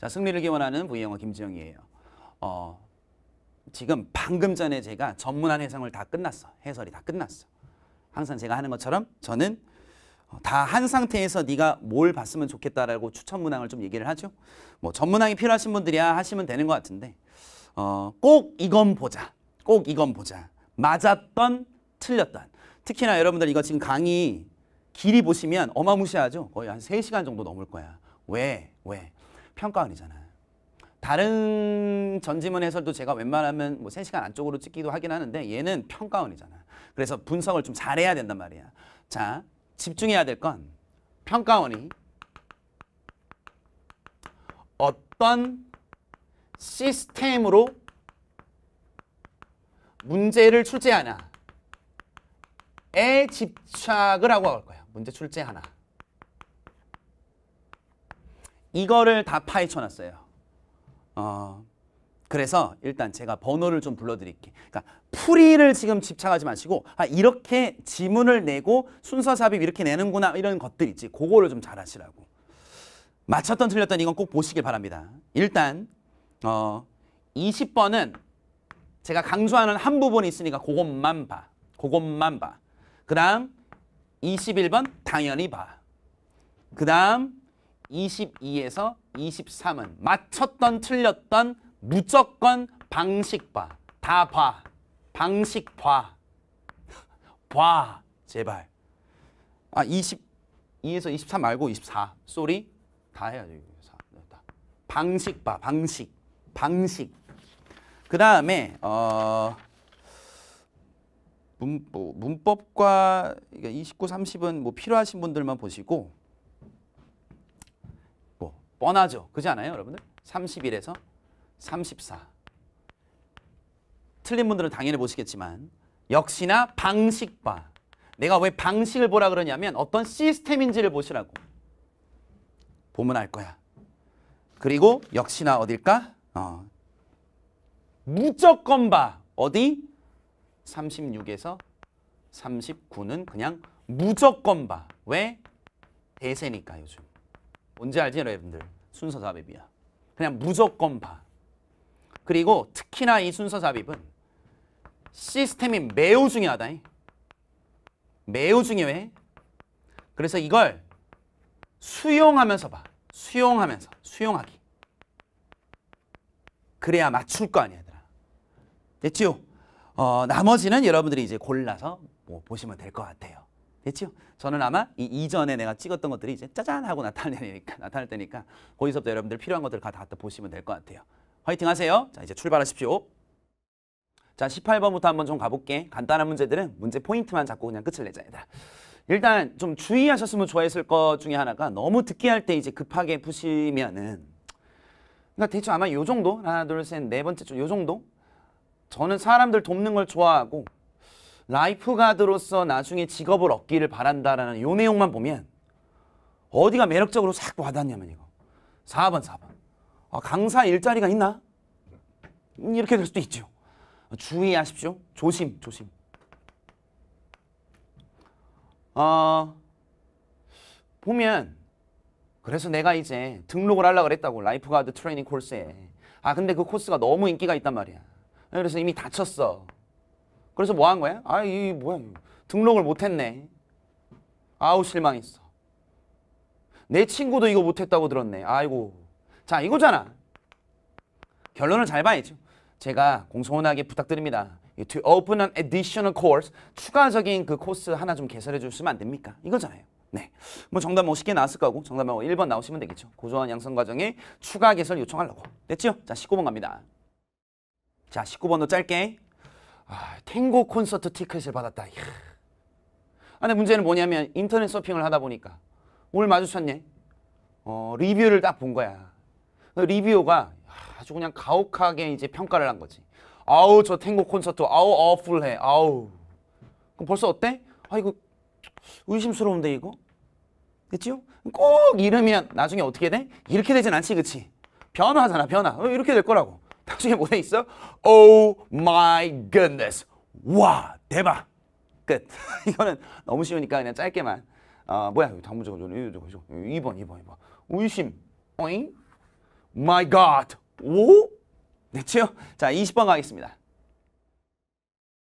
자, 승리를 기원하는 V영어 김지영이에요. 어, 지금 방금 전에 제가 전문한 해석을 다 끝났어. 해설이 다 끝났어. 항상 제가 하는 것처럼 저는 어, 다한 상태에서 네가 뭘 봤으면 좋겠다라고 추천 문항을 좀 얘기를 하죠. 뭐 전문항이 필요하신 분들이야 하시면 되는 것 같은데 어, 꼭 이건 보자. 꼭 이건 보자. 맞았던 틀렸던. 특히나 여러분들 이거 지금 강의 길이 보시면 어마무시하죠. 거의 한 세시간 정도 넘을 거야. 왜? 왜? 평가원이잖아요. 다른 전지문 해설도 제가 웬만하면 뭐 3시간 안쪽으로 찍기도 하긴 하는데 얘는 평가원이잖아요. 그래서 분석을 좀 잘해야 된단 말이야. 자, 집중해야 될 건 평가원이 어떤 시스템으로 문제를 출제하냐에 집착을 하고 올거예 문제 출제하나. 이거를 다 파헤쳐놨어요. 어, 그래서 일단 제가 번호를 좀 불러드릴게요. 그러니까 풀이를 지금 집착하지 마시고 아, 이렇게 지문을 내고 순서 삽입 이렇게 내는구나 이런 것들 있지. 그거를 좀 잘하시라고. 맞췄던 틀렸던 이건 꼭 보시길 바랍니다. 일단 어, 20번은 제가 강조하는 한 부분이 있으니까 그것만 봐. 그것만 봐. 그 다음 21번 당연히 봐. 그 다음 22에서 23은 맞췄던 틀렸던 무조건 방식 봐. 다 봐. 방식 봐. 봐. 제발. 아, 22에서 23 말고 24. 쏘리. 다 해야죠. 네, 방식 봐. 방식. 방식. 그 다음에 어... 문, 뭐, 문법과 29, 그러니까 30은 뭐 필요하신 분들만 보시고 뻔하죠. 그지 않아요, 여러분들? 31에서 34. 틀린 분들은 당연히 보시겠지만 역시나 방식과 내가 왜 방식을 보라 그러냐면 어떤 시스템인지를 보시라고. 보면 알 거야. 그리고 역시나 어딜까? 어. 무조건 봐. 어디? 36에서 39는 그냥 무조건 봐. 왜? 대세니까 요즘. 뭔지 알지 여러분들? 순서 삽입이야. 그냥 무조건 봐. 그리고 특히나 이 순서 삽입은 시스템이 매우 중요하다. 매우 중요해. 그래서 이걸 수용하면서 봐. 수용하면서. 수용하기. 그래야 맞출 거 아니야, 얘들아. 됐지요? 어, 나머지는 여러분들이 이제 골라서 뭐 보시면 될 것 같아요. 됐죠? 저는 아마 이 이전에 내가 찍었던 것들이 이제 짜잔 하고 나타내니까, 나타날 테니까 거기서부터 여러분들 필요한 것들다 갖다 보시면 될 것 같아요. 화이팅 하세요. 자, 이제 출발하십시오. 자, 18번부터 한번 좀 가볼게. 간단한 문제들은 문제 포인트만 잡고 그냥 끝을 내자, 얘들아. 일단 좀 주의하셨으면 좋아했을 것 중에 하나가 너무 듣기 할 때 이제 급하게 푸시면은 그러니까 대충 아마 요 정도? 하나, 둘, 셋, 네 번째 쪽요 정도? 저는 사람들 돕는 걸 좋아하고 라이프가드로서 나중에 직업을 얻기를 바란다라는 요 내용만 보면 어디가 매력적으로 자꾸 와닿냐면 이거 4번 4번 아, 강사 일자리가 있나? 음, 이렇게 될 수도 있죠 주의하십시오 조심 조심 어, 보면 그래서 내가 이제 등록을 하려고 했다고 라이프가드 트레이닝 코스에 아 근데 그 코스가 너무 인기가 있단 말이야 그래서 이미 다쳤어 그래서 뭐 한 거야? 아, 이 뭐야? 등록을 못 했네. 아우 실망했어. 내 친구도 이거 못 했다고 들었네. 아이고. 자, 이거잖아. 결론을 잘 봐야죠. 제가 공손하게 부탁드립니다. To open an additional course, 추가적인 그 코스 하나 좀 개설해 주시면 안 됩니까? 이거잖아요. 네, 뭐 정답 멋있게 나왔을 거고 정답 뭐 1번 나오시면 되겠죠. 고소한 양성 과정에 추가 개설 요청하려고. 됐죠? 자, 19번 갑니다. 자, 19번도 짧게 아, 탱고 콘서트 티켓을 받았다. 이야. 아, 근데 문제는 뭐냐면 인터넷 서핑을 하다 보니까 오 마주쳤네. 어, 리뷰를 딱 본 거야. 그 리뷰가 아주 그냥 가혹하게 이제 평가를 한 거지. 아우 저 탱고 콘서트 아우 어플해 아우 그럼 벌써 어때? 아 이거 의심스러운데 이거 됐지요? 꼭 이러면 나중에 어떻게 돼? 이렇게 되진 않지 그치? 변화하잖아 변화 어, 이렇게 될 거라고 당신의 뭐에 있어? Oh my goodness. 와 대박. 끝. 이거는 너무 쉬우니까 그냥 짧게만. 아 뭐야 단문적 저는 2번 2번 2번. 의심. 어잉? My God. 오? 됐지자 20번 가겠습니다.